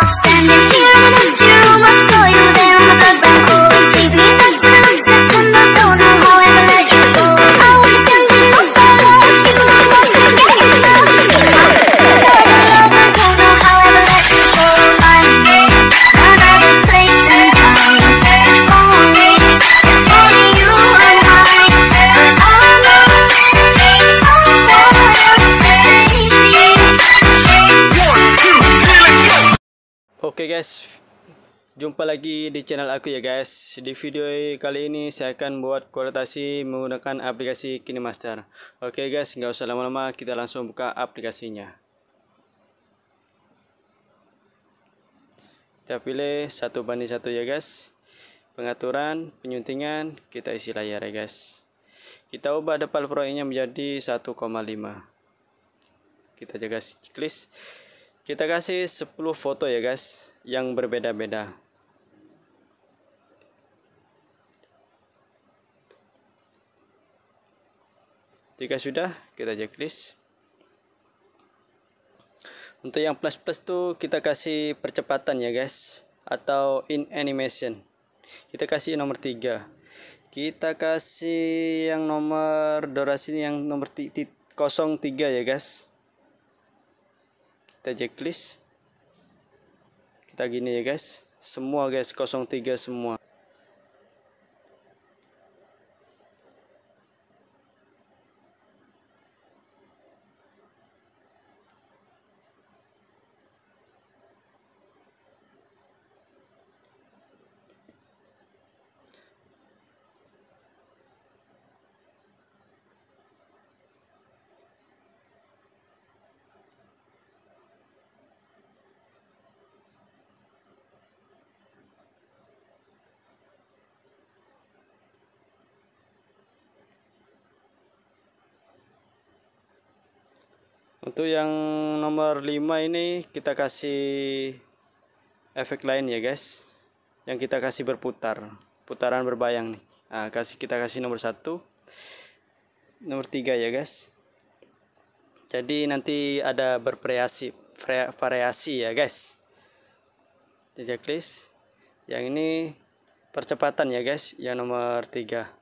Standing here in a dune Oke okay guys, jumpa lagi di channel aku ya guys. Di video kali ini saya akan buat kualitasi menggunakan aplikasi KineMaster. Oke okay guys, nggak usah lama-lama, kita langsung buka aplikasinya. Kita pilih satu banding satu ya guys. Pengaturan, penyuntingan, kita isi layar ya guys. Kita ubah depan proyeknya menjadi 1,5. Kita jaga checklist kita kasih 10 foto ya guys yang berbeda-beda. Jika sudah, kita checklist. Untuk yang plus plus tuh kita kasih percepatan ya guys atau in animation. Kita kasih nomor tiga. Kita kasih yang nomor durasi yang nomor 03 ya guys. Kita checklist kita gini ya guys semua guys 03 semua untuk yang nomor 5 ini kita kasih efek lain ya guys yang kita kasih berputar putaran berbayang nih nah, kasih kita kasih nomor satu nomor tiga ya guys jadi nanti ada bervariasi variasi ya guys di checklist yang ini percepatan ya guys yang nomor tiga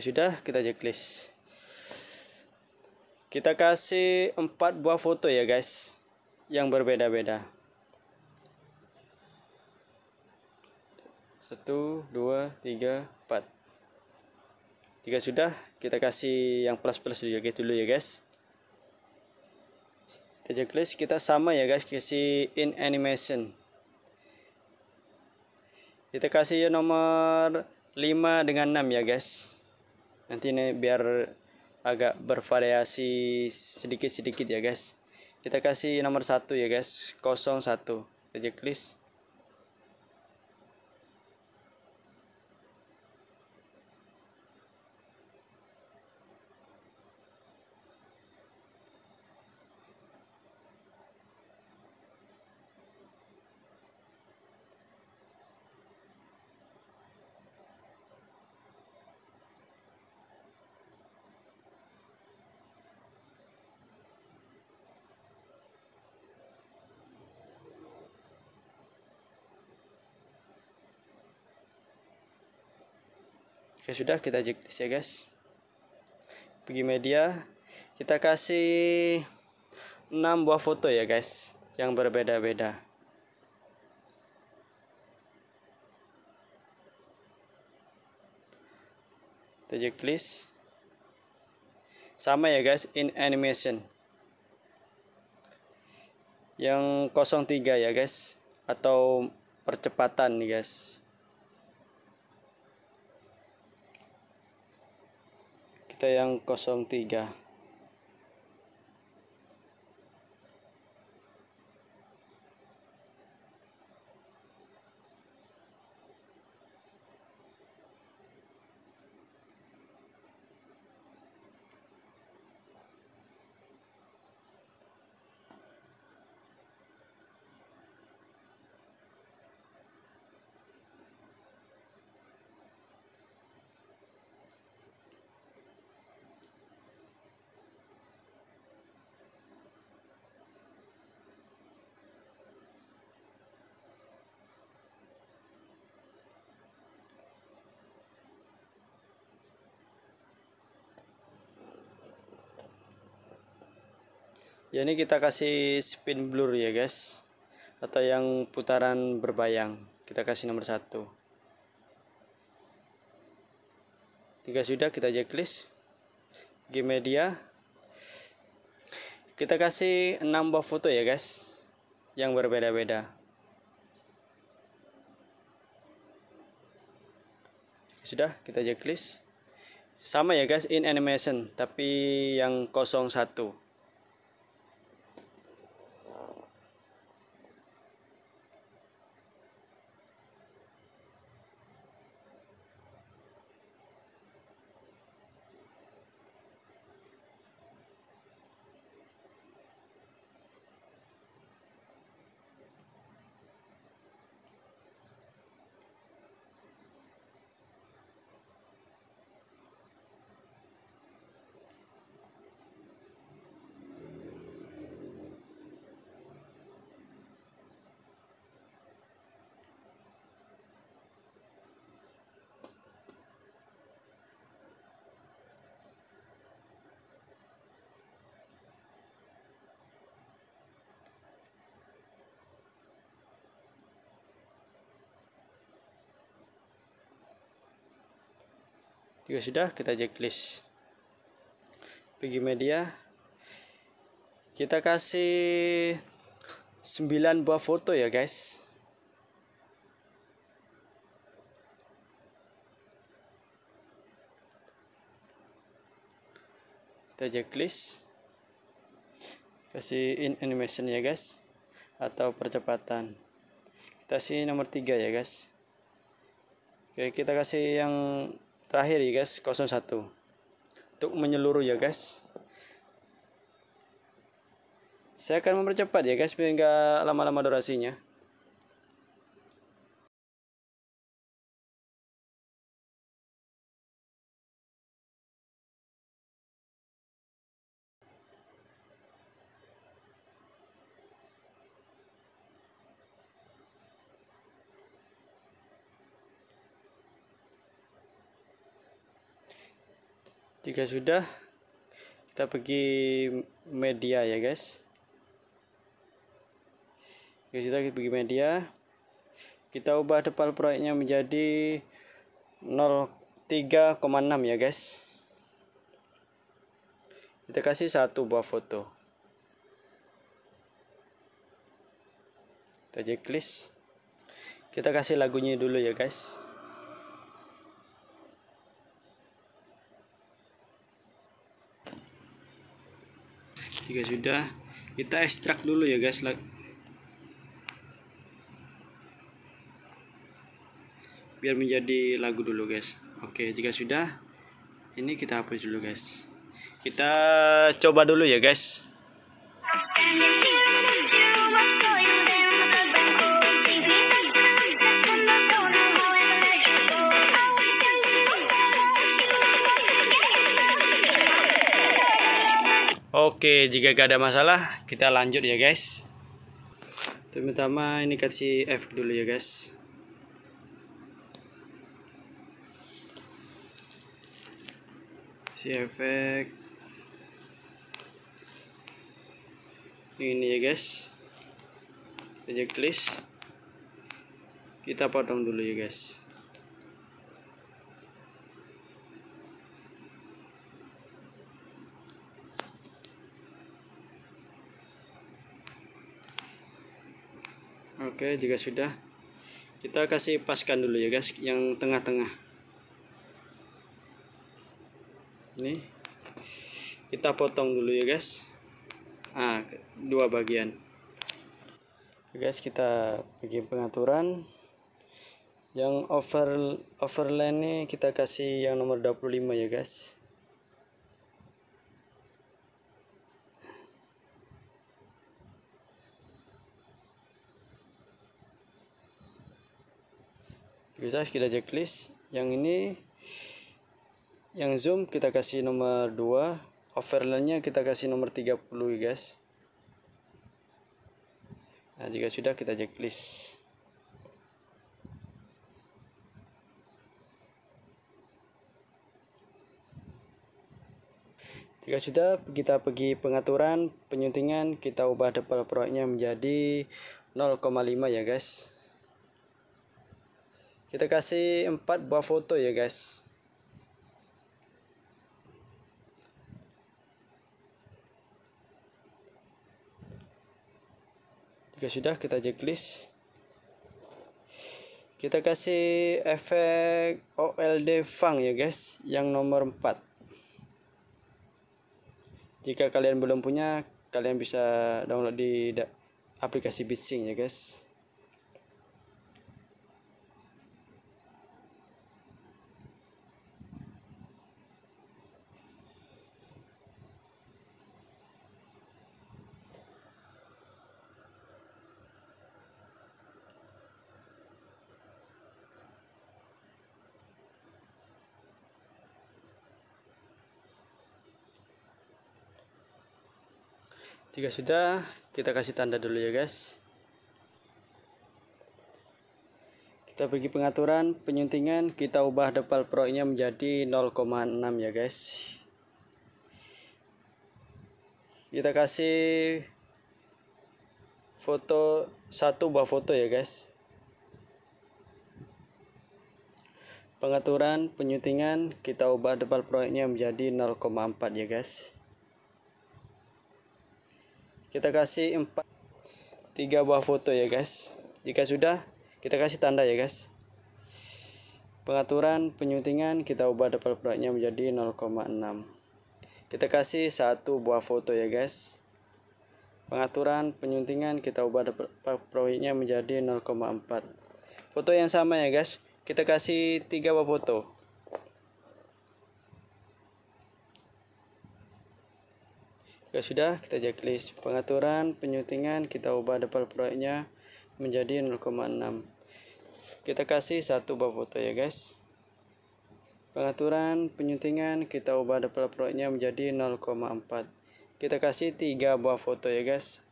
Ya sudah kita checklist. Kita kasih empat buah foto ya guys yang berbeda-beda. satu dua tiga empat Jika sudah, kita kasih yang plus-plus dulu, gitu dulu ya guys. Kita checklist kita sama ya guys, kasih in animation. Kita kasih nomor 5 dengan 6 ya guys nanti ini biar agak bervariasi sedikit-sedikit ya guys kita kasih nomor satu ya guys 01 kita checklist Oke ya sudah kita checklist ya guys. Pergi media kita kasih 6 buah foto ya guys yang berbeda-beda. Kita checklist. Sama ya guys in animation. Yang 03 ya guys atau percepatan nih guys. kita yang 03 ya ini kita kasih spin blur ya guys atau yang putaran berbayang kita kasih nomor satu tiga sudah kita checklist game media kita kasih nambah foto ya guys yang berbeda-beda sudah kita checklist sama ya guys in animation tapi yang satu. jika ya sudah kita checklist pergi media kita kasih 9 buah foto ya guys kita checklist kasih in animation ya guys atau percepatan kita kasih nomor 3 ya guys oke kita kasih yang terakhir ya guys 01 untuk menyeluruh ya guys saya akan mempercepat ya guys biar nggak lama-lama durasinya jika sudah kita pergi media ya guys jika sudah kita pergi media kita ubah depan proyeknya menjadi 03,6 ya guys kita kasih satu buah foto kita checklist kita kasih lagunya dulu ya guys jika sudah kita ekstrak dulu ya guys biar menjadi lagu dulu guys oke jika sudah ini kita hapus dulu guys kita coba dulu ya guys Oke, jika gak ada masalah, kita lanjut ya guys. Terutama ini kasih F dulu ya guys. Si efek ini ya guys. Aja klis. Kita potong dulu ya guys. Oke, jika sudah kita kasih paskan dulu ya guys yang tengah-tengah. Ini kita potong dulu ya guys. Ah, dua bagian. Oke, Guys, kita bikin pengaturan yang over overline ini kita kasih yang nomor 25 ya guys bisa kita checklist yang ini yang zoom kita kasih nomor 2 overlandnya kita kasih nomor 30 ya guys nah jika sudah kita checklist Jika sudah, kita pergi pengaturan penyuntingan, kita ubah double proyeknya menjadi 0,5 ya guys kita kasih 4 buah foto ya guys jika sudah kita checklist kita kasih efek OLD Fang ya guys yang nomor 4 jika kalian belum punya kalian bisa download di aplikasi Bitsing ya guys Jika sudah, kita kasih tanda dulu ya guys. Kita pergi pengaturan penyuntingan, kita ubah depal proyeknya menjadi 0,6 ya guys. Kita kasih foto satu buah foto ya guys. Pengaturan penyuntingan kita ubah depal proyeknya menjadi 0,4 ya guys kita kasih 4 3 buah foto ya guys jika sudah kita kasih tanda ya guys pengaturan penyuntingan kita ubah double brightnya menjadi 0,6 kita kasih satu buah foto ya guys pengaturan penyuntingan kita ubah double brightnya menjadi 0,4 foto yang sama ya guys kita kasih tiga buah foto Ya sudah, kita checklist. Pengaturan penyutingan, kita ubah depal proyeknya menjadi 0,6. Kita kasih satu buah foto ya guys. Pengaturan penyutingan kita ubah depal proyeknya menjadi 0,4. Kita kasih tiga buah foto ya guys.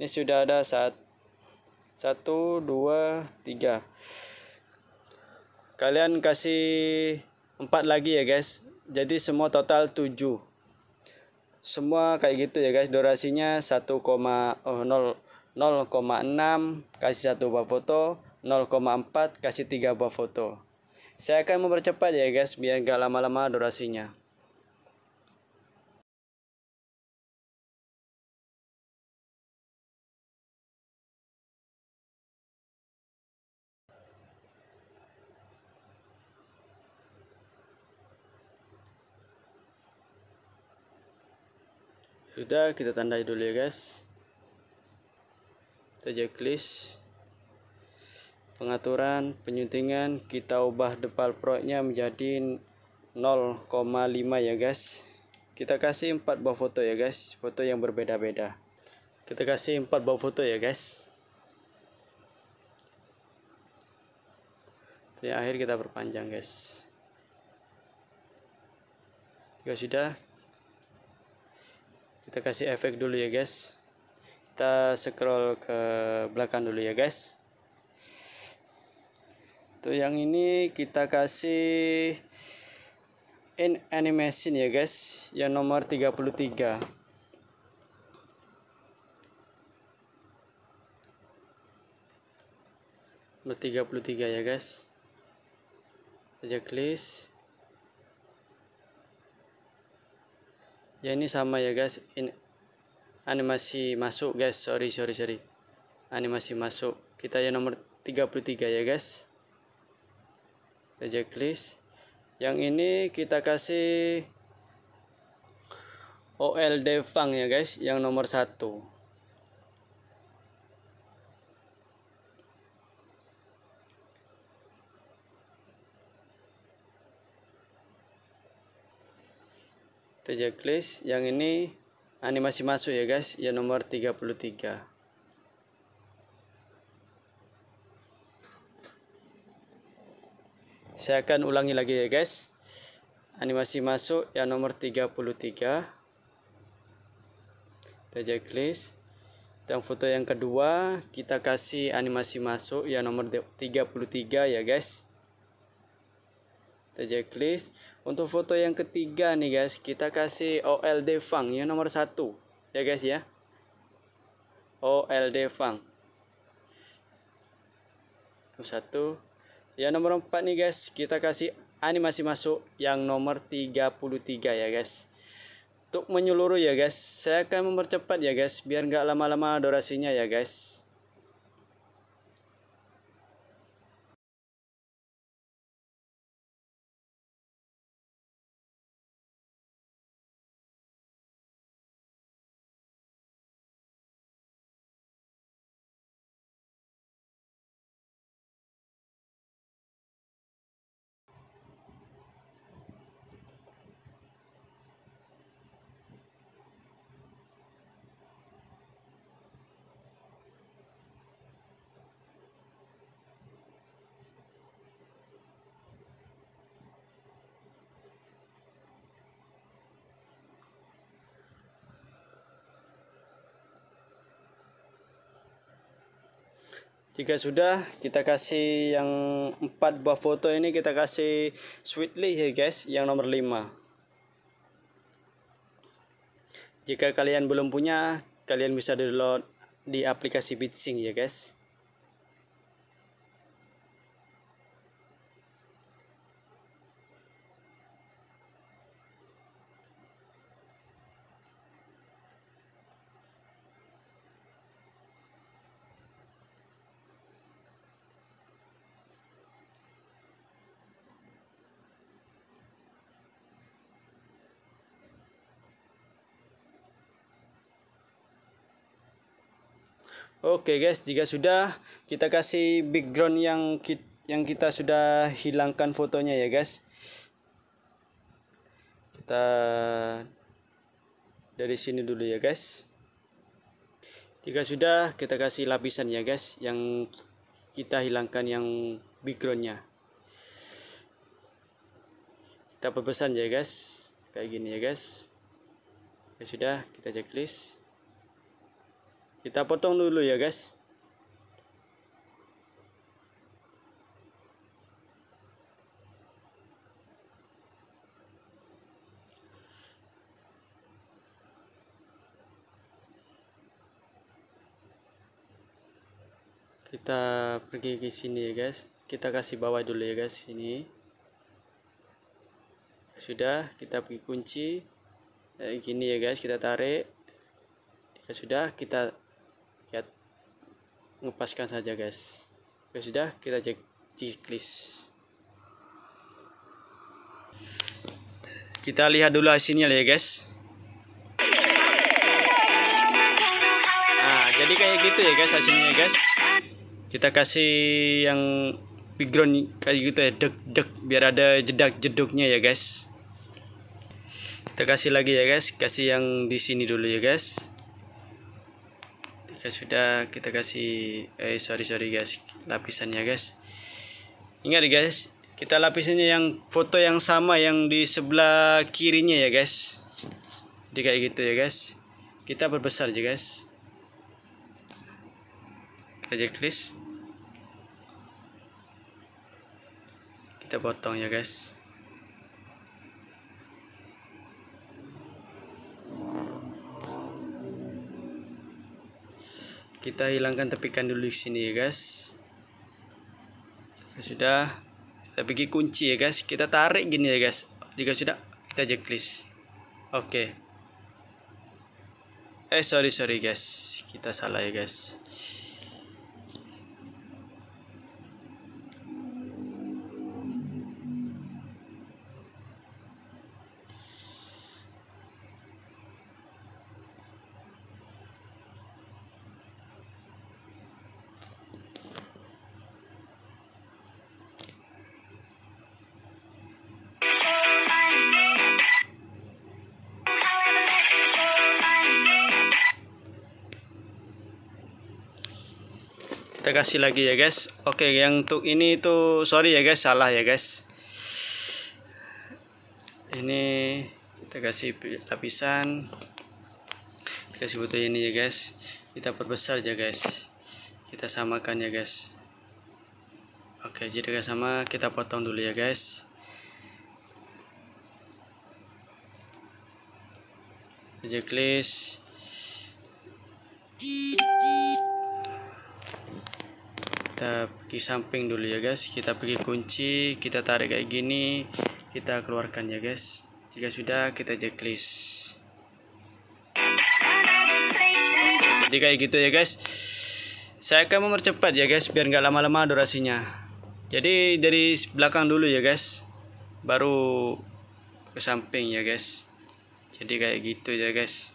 Ini sudah ada saat 1 2 3. Kalian kasih empat lagi ya guys jadi semua total 7 semua kayak gitu ya guys durasinya koma oh koma 0,6 kasih satu buah foto 0,4 kasih tiga buah foto saya akan mempercepat ya guys biar gak lama-lama durasinya sudah kita tandai dulu ya guys kita checklist pengaturan penyuntingan kita ubah depal protnya menjadi 0,5 ya guys kita kasih 4 buah foto ya guys foto yang berbeda-beda kita kasih 4 buah foto ya guys yang akhir kita perpanjang guys jika sudah kita kasih efek dulu ya guys kita scroll ke belakang dulu ya guys tuh yang ini kita kasih in animation ya guys yang nomor 33 nomor 33 ya guys saja klik ya ini sama ya guys ini animasi masuk guys sorry sorry sorry animasi masuk kita ya nomor 33 ya guys kita checklist yang ini kita kasih OL Devang ya guys yang nomor satu kita checklist yang ini animasi masuk ya guys ya nomor 33 saya akan ulangi lagi ya guys animasi masuk yang nomor 33 kita checklist dan foto yang kedua kita kasih animasi masuk yang nomor 33 ya guys kita checklist untuk foto yang ketiga nih guys kita kasih OLD Fang yang nomor satu ya guys ya OLD Fang Nomor satu ya nomor empat nih guys kita kasih animasi masuk yang nomor 33 ya guys untuk menyeluruh ya guys saya akan mempercepat ya guys biar nggak lama-lama durasinya ya guys jika sudah kita kasih yang empat buah foto ini kita kasih sweetly ya guys yang nomor 5 jika kalian belum punya kalian bisa download di aplikasi Bitsing ya guys Oke okay guys, jika sudah kita kasih background yang kita, yang kita sudah hilangkan fotonya ya guys. Kita dari sini dulu ya guys. Jika sudah kita kasih lapisan ya guys yang kita hilangkan yang backgroundnya. Kita pesan ya guys, kayak gini ya guys. Ya sudah, kita checklist kita potong dulu ya guys kita pergi ke sini ya guys kita kasih bawah dulu ya guys ini sudah kita pergi kunci kayak eh, gini ya guys kita tarik ya, sudah kita ngepaskan saja guys ya sudah kita cek checklist kita lihat dulu hasilnya ya guys nah jadi kayak gitu ya guys hasilnya guys kita kasih yang background kayak gitu ya deg deg biar ada jedak jeduknya ya guys kita kasih lagi ya guys kasih yang di sini dulu ya guys ketika ya sudah kita kasih eh sorry sorry guys lapisannya guys ingat ya guys kita lapisannya yang foto yang sama yang di sebelah kirinya ya guys jadi kayak gitu ya guys kita perbesar aja guys kita checklist kita potong ya guys kita hilangkan tepikan dulu di sini ya guys sudah kita kunci ya guys kita tarik gini ya guys jika sudah kita checklist oke okay. eh sorry sorry guys kita salah ya guys kita kasih lagi ya guys oke yang untuk ini itu sorry ya guys salah ya guys ini kita kasih lapisan kita kasih butuh ini ya guys kita perbesar aja guys kita samakan ya guys oke jadi sama kita potong dulu ya guys checklist kita pergi samping dulu ya guys kita pergi kunci kita tarik kayak gini kita keluarkan ya guys jika sudah kita checklist jadi kayak gitu ya guys saya akan mempercepat ya guys biar nggak lama-lama durasinya jadi dari belakang dulu ya guys baru ke samping ya guys jadi kayak gitu ya guys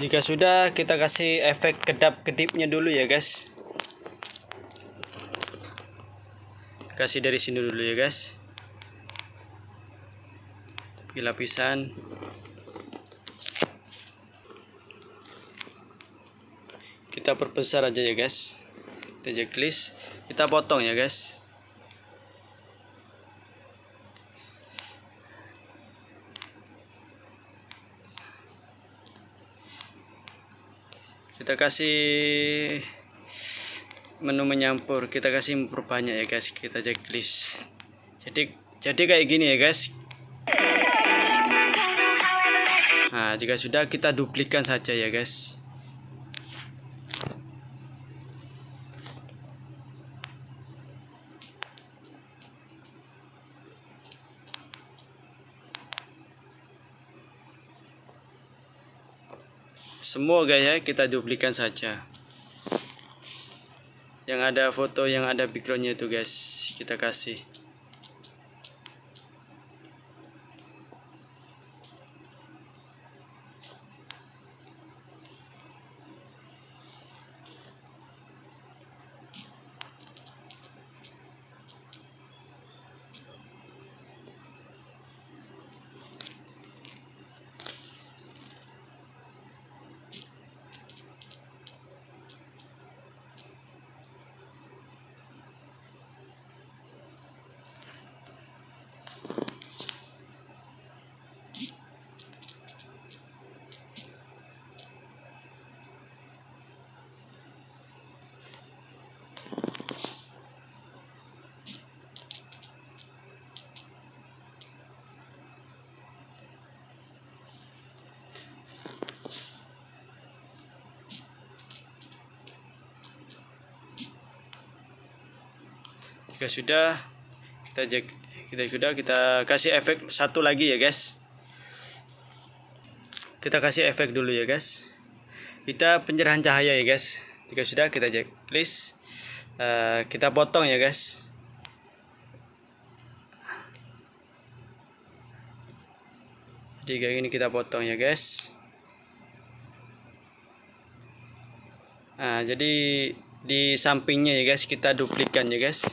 jika sudah kita kasih efek kedap-kedipnya dulu ya guys kasih dari sini dulu ya guys di lapisan kita perbesar aja ya guys kita checklist kita potong ya guys kita kasih menu menyampur kita kasih perbanyak ya guys kita checklist jadi jadi kayak gini ya guys nah jika sudah kita duplikan saja ya guys semua gaya kita duplikan saja yang ada foto yang ada backgroundnya itu guys kita kasih jika sudah kita jek kita sudah kita kasih efek satu lagi ya guys kita kasih efek dulu ya guys kita penyerahan cahaya ya guys jika sudah kita jek please uh, kita potong ya guys jadi kayak ini kita potong ya guys nah jadi di sampingnya ya guys kita duplikan ya guys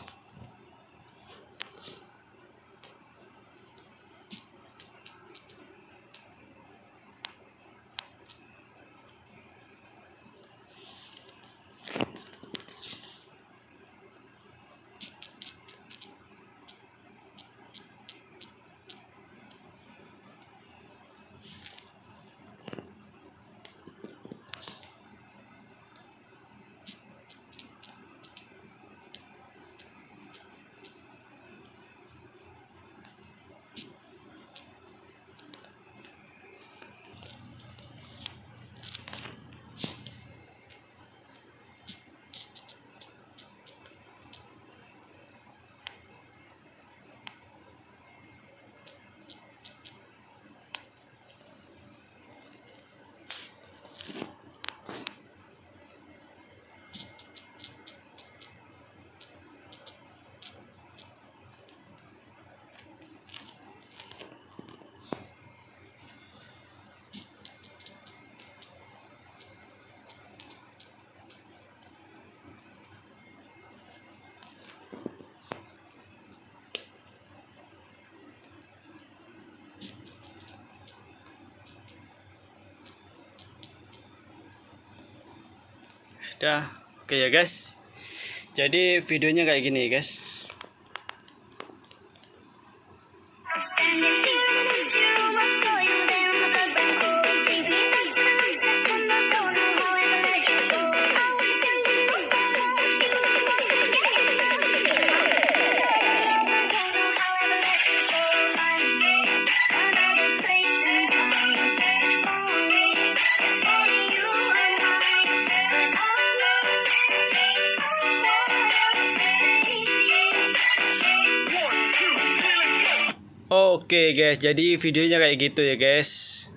dah oke okay ya guys jadi videonya kayak gini guys jadi videonya kayak gitu ya guys